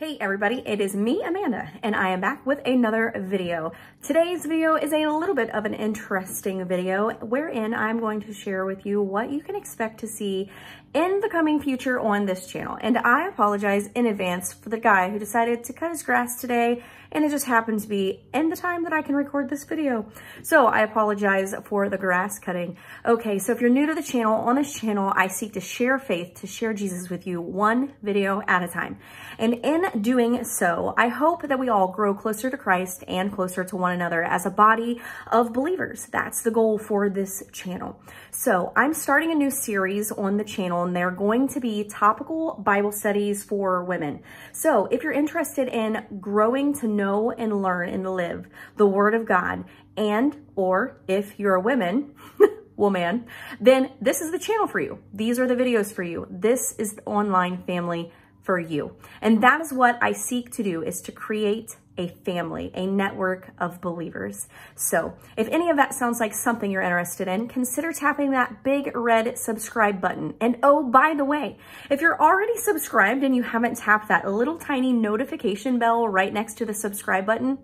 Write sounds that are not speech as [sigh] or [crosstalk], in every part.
Hey everybody, it is me, Amanda, and I am back with another video. Today's video is a little bit of an interesting video wherein I'm going to share with you what you can expect to see in the coming future on this channel. And I apologize in advance for the guy who decided to cut his grass today, and it just happened to be in the time that I can record this video. So I apologize for the grass cutting. Okay, so if you're new to the channel, on this channel, I seek to share faith, to share Jesus with you one video at a time. And in doing so, I hope that we all grow closer to Christ and closer to one another as a body of believers. That's the goal for this channel. So I'm starting a new series on the channel and they're going to be topical Bible studies for women. So if you're interested in growing to know and learn and live the word of God and or if you're a woman, [laughs] woman, then this is the channel for you. These are the videos for you. This is the online family for you. And that is what I seek to do is to create a family, a network of believers. So if any of that sounds like something you're interested in, consider tapping that big red subscribe button. And oh, by the way, if you're already subscribed and you haven't tapped that little tiny notification bell right next to the subscribe button,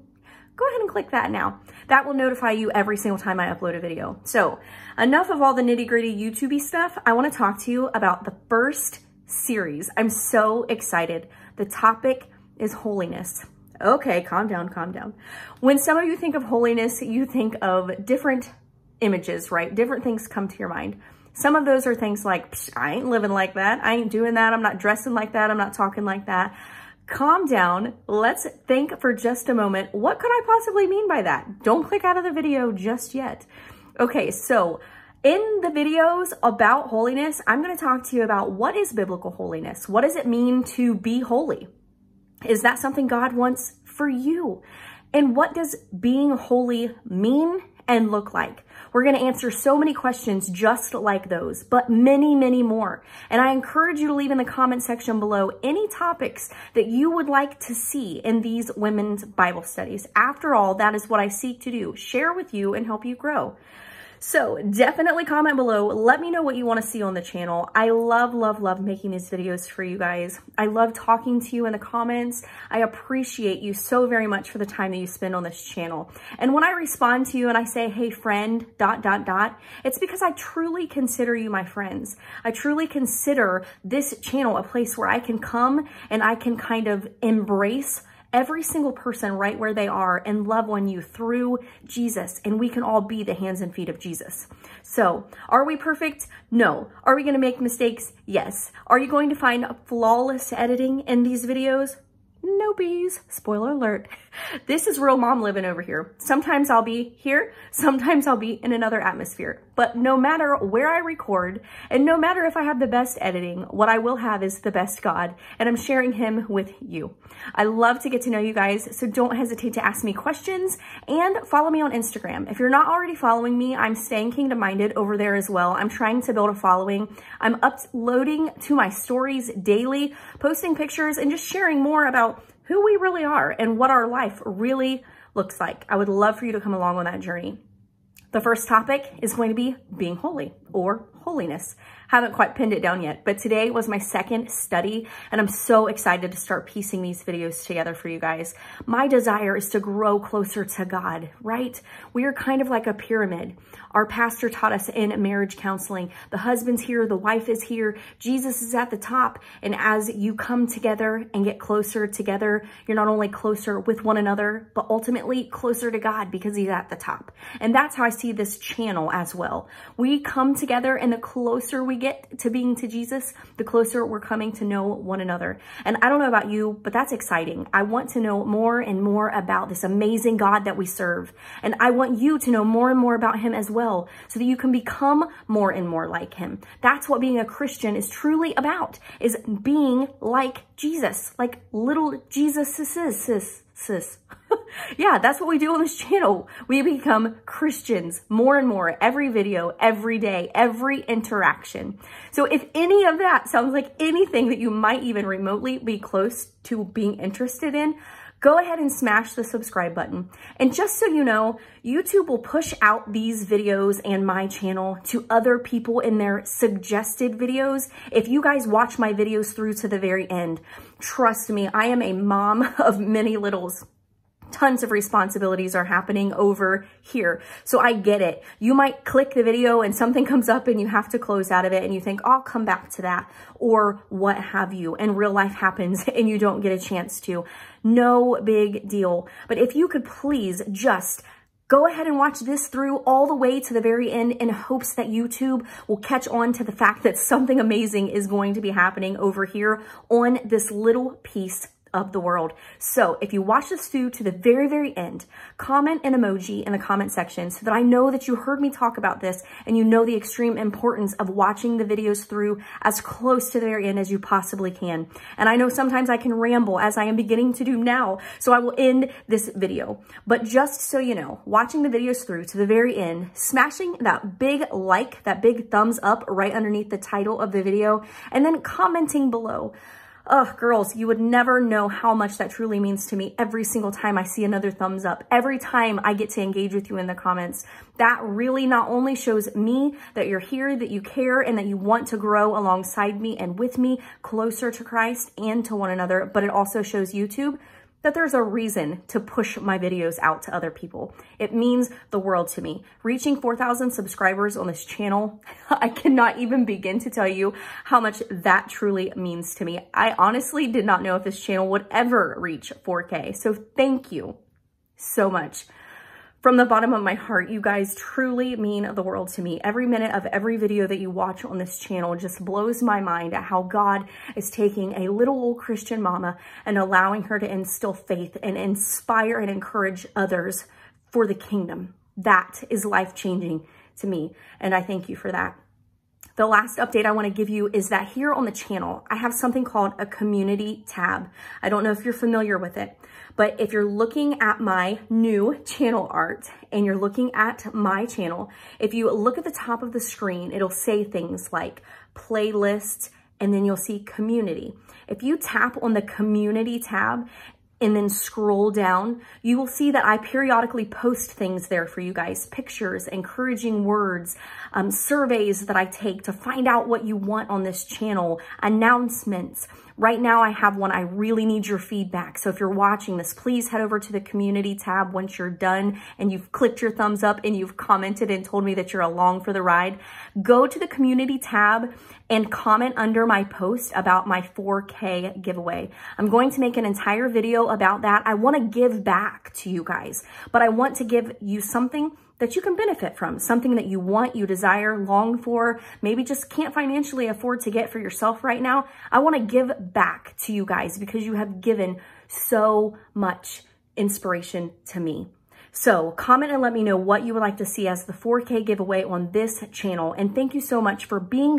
go ahead and click that now. That will notify you every single time I upload a video. So enough of all the nitty gritty YouTube stuff. I wanna talk to you about the first series. I'm so excited. The topic is holiness. Okay, calm down, calm down. When some of you think of holiness, you think of different images, right? Different things come to your mind. Some of those are things like, I ain't living like that. I ain't doing that. I'm not dressing like that. I'm not talking like that. Calm down. Let's think for just a moment. What could I possibly mean by that? Don't click out of the video just yet. Okay, so in the videos about holiness, I'm going to talk to you about what is biblical holiness? What does it mean to be holy? Is that something God wants for you? And what does being holy mean and look like? We're going to answer so many questions just like those, but many, many more. And I encourage you to leave in the comment section below any topics that you would like to see in these women's Bible studies. After all, that is what I seek to do, share with you and help you grow. So definitely comment below. Let me know what you want to see on the channel. I love, love, love making these videos for you guys. I love talking to you in the comments. I appreciate you so very much for the time that you spend on this channel. And when I respond to you and I say, hey friend, dot, dot, dot, it's because I truly consider you my friends. I truly consider this channel a place where I can come and I can kind of embrace every single person right where they are and love on you through Jesus. And we can all be the hands and feet of Jesus. So are we perfect? No. Are we going to make mistakes? Yes. Are you going to find flawless editing in these videos? no bees. Spoiler alert. [laughs] This is real mom living over here. Sometimes I'll be here, sometimes I'll be in another atmosphere. But no matter where I record, and no matter if I have the best editing, what I will have is the best God, and I'm sharing him with you. I love to get to know you guys, so don't hesitate to ask me questions, and follow me on Instagram. If you're not already following me, I'm staying kingdom minded over there as well. I'm trying to build a following. I'm uploading to my stories daily, posting pictures, and just sharing more about who we really are and what our life really looks like. I would love for you to come along on that journey. The first topic is going to be being holy or holiness. Haven't quite pinned it down yet, but today was my second study and I'm so excited to start piecing these videos together for you guys. My desire is to grow closer to God, right? We are kind of like a pyramid. Our pastor taught us in marriage counseling, the husband's here, the wife is here, Jesus is at the top. And as you come together and get closer together, you're not only closer with one another, but ultimately closer to God because he's at the top. And that's how I see this channel as well. We come together in the the closer we get to being to Jesus, the closer we're coming to know one another. And I don't know about you, but that's exciting. I want to know more and more about this amazing God that we serve. And I want you to know more and more about him as well so that you can become more and more like him. That's what being a Christian is truly about, is being like Jesus, like little Jesus. -sis -sis -sis yeah, that's what we do on this channel. We become Christians more and more every video, every day, every interaction. So if any of that sounds like anything that you might even remotely be close to being interested in, go ahead and smash the subscribe button. And just so you know, YouTube will push out these videos and my channel to other people in their suggested videos. If you guys watch my videos through to the very end, trust me, I am a mom [laughs] of many littles tons of responsibilities are happening over here. So I get it. You might click the video and something [laughs] comes up and you have to close out of it and you think, I'll come back to that or what have you. And real life [laughs] happens [laughs] and you don't get a chance to. No big deal. But if you could please just Go ahead and watch this through all the way to the very end in hopes that YouTube will catch on to the fact that something amazing is going to be happening over here on this little piece of the world. So if you watch this through to the very, very end, comment an emoji in the comment section so that I know that you heard me talk about this and you know the extreme importance of watching the videos through as close to the very end as you possibly can. And I know sometimes I can ramble as I am beginning to do now, so I will end this video. But just so you know, watching the videos through to the very end, smashing that big like, that big thumbs up right underneath the title of the video, and then commenting below. Oh, girls, you would never know how much that truly means to me every single time I see another thumbs up, every time I get to engage with you in the comments. That really not only shows me that you're here, that you care, and that you want to grow alongside me and with me closer to Christ and to one another, but it also shows YouTube that there's a reason to push my videos out to other people. It means the world to me. Reaching 4,000 subscribers on this channel, [laughs] I cannot even begin to tell you how much that truly means to me. I honestly did not know if this channel would ever reach 4K, so thank you so much. From the bottom of my heart, you guys truly mean the world to me. Every minute of every video that you watch on this channel just blows my mind at how God is taking a little old Christian mama and allowing her to instill faith and inspire and encourage others for the kingdom. That is life-changing to me, and I thank you for that. The last update I wanna give you is that here on the channel, I have something called a community tab. I don't know if you're familiar with it, but if you're looking at my new channel art and you're looking at my channel, if you look at the top of the screen, it'll say things like playlist, and then you'll see community. If you tap on the community tab, and then scroll down, you will see that I periodically post things there for you guys, pictures, encouraging words, um, surveys that I take to find out what you want on this channel, announcements, Right now I have one, I really need your feedback. So if you're watching this, please head over to the community tab once you're done and you've clicked your thumbs up and you've commented and told me that you're along for the ride. Go to the community tab and comment under my post about my 4K giveaway. I'm going to make an entire video about that. I wanna give back to you guys, but I want to give you something that you can benefit from, something that you want, you desire, long for, maybe just can't financially afford to get for yourself right now. I want to give back to you guys because you have given so much inspiration to me. So comment and let me know what you would like to see as the 4K giveaway on this channel. And thank you so much for being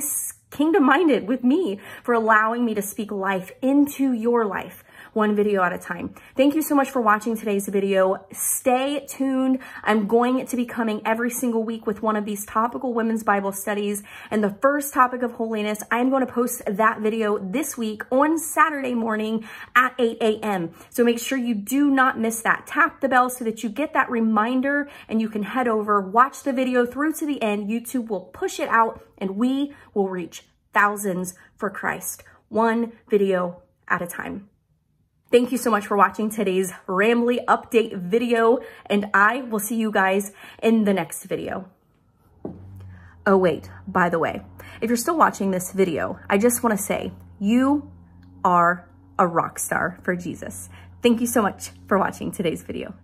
kingdom minded with me, for allowing me to speak life into your life one video at a time. Thank you so much for watching today's video. Stay tuned. I'm going to be coming every single week with one of these topical women's Bible studies. And the first topic of holiness, I'm going to post that video this week on Saturday morning at 8 a.m. So make sure you do not miss that. Tap the bell so that you get that reminder and you can head over, watch the video through to the end. YouTube will push it out and we will reach thousands for Christ, one video at a time. Thank you so much for watching today's Rambley update video, and I will see you guys in the next video. Oh wait, by the way, if you're still watching this video, I just wanna say, you are a rock star for Jesus. Thank you so much for watching today's video.